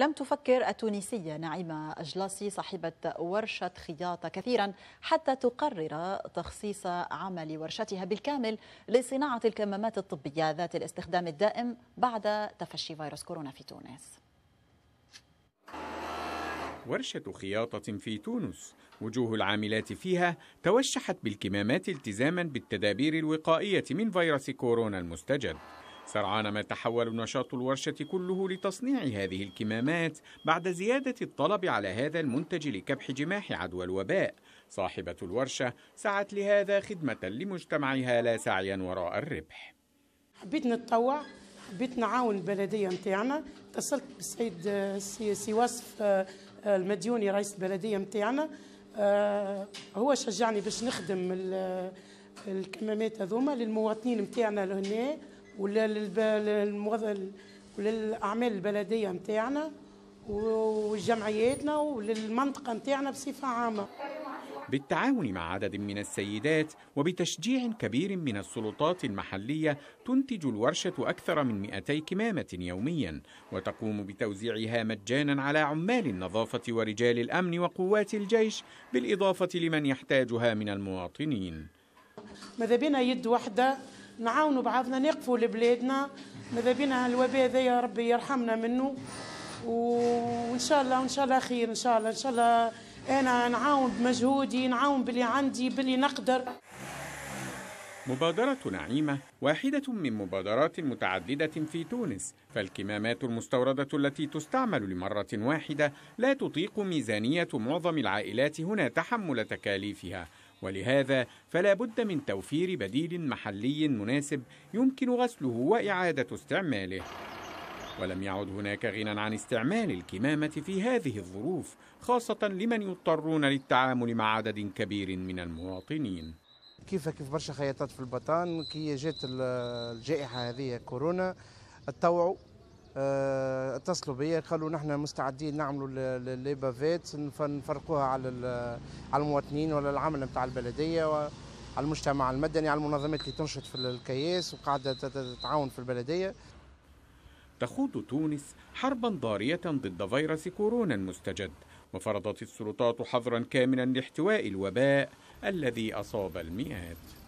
لم تفكر التونسية نعيمة أجلاصي صاحبة ورشة خياطة كثيرا حتى تقرر تخصيص عمل ورشتها بالكامل لصناعة الكمامات الطبية ذات الاستخدام الدائم بعد تفشي فيروس كورونا في تونس ورشة خياطة في تونس وجوه العاملات فيها توشحت بالكمامات التزاما بالتدابير الوقائية من فيروس كورونا المستجد سرعان ما تحول نشاط الورشة كله لتصنيع هذه الكمامات بعد زيادة الطلب على هذا المنتج لكبح جماح عدوى الوباء صاحبة الورشة سعت لهذا خدمة لمجتمعها لا سعيا وراء الربح حبيت نتطوع حبيت نعاون البلدية متاعنا اتصلت بالسيد سي وصف آه، آه، المديوني رئيس البلدية متاعنا آه، هو شجعني باش نخدم الكمامات هذوما للمواطنين متاعنا لهنا ولا للموظف وللاعمال البلديه نتاعنا وجمعياتنا وللمنطقه نتاعنا بصفه عامه بالتعاون مع عدد من السيدات وبتشجيع كبير من السلطات المحلية تنتج الورشة أكثر من 200 كمامة يوميا وتقوم بتوزيعها مجانا على عمال النظافة ورجال الأمن وقوات الجيش بالإضافة لمن يحتاجها من المواطنين ماذا بنا يد واحدة نعاونوا بعضنا نقفوا لبلادنا ماذا بينا الوباء ذا ربي يرحمنا منه وان شاء الله وان شاء الله خير ان شاء الله ان شاء الله انا نعاون بمجهودي نعاون باللي عندي باللي نقدر مبادرة نعيمة واحدة من مبادرات متعددة في تونس، فالكمامات المستوردة التي تستعمل لمرة واحدة لا تطيق ميزانية معظم العائلات هنا تحمل تكاليفها، ولهذا فلا بد من توفير بديل محلي مناسب يمكن غسله وإعادة استعماله ولم يعد هناك غنى عن استعمال الكمامة في هذه الظروف خاصة لمن يضطرون للتعامل مع عدد كبير من المواطنين كيف كيف برشا خياطات في البطان كي جات الجائحة هذه كورونا تطوعوا آه، اتصلوا بيا قالوا نحن مستعدين نعملوا لي بافيت نفرقوها على على المواطنين ولا العمل نتاع البلديه وعلى المجتمع المدني على المنظمات اللي تنشط في الكياس وقاعده تتعاون في البلديه تخوض تونس حربا ضاريه ضد فيروس كورونا المستجد وفرضت السلطات حظرا كاملا لاحتواء الوباء الذي اصاب المئات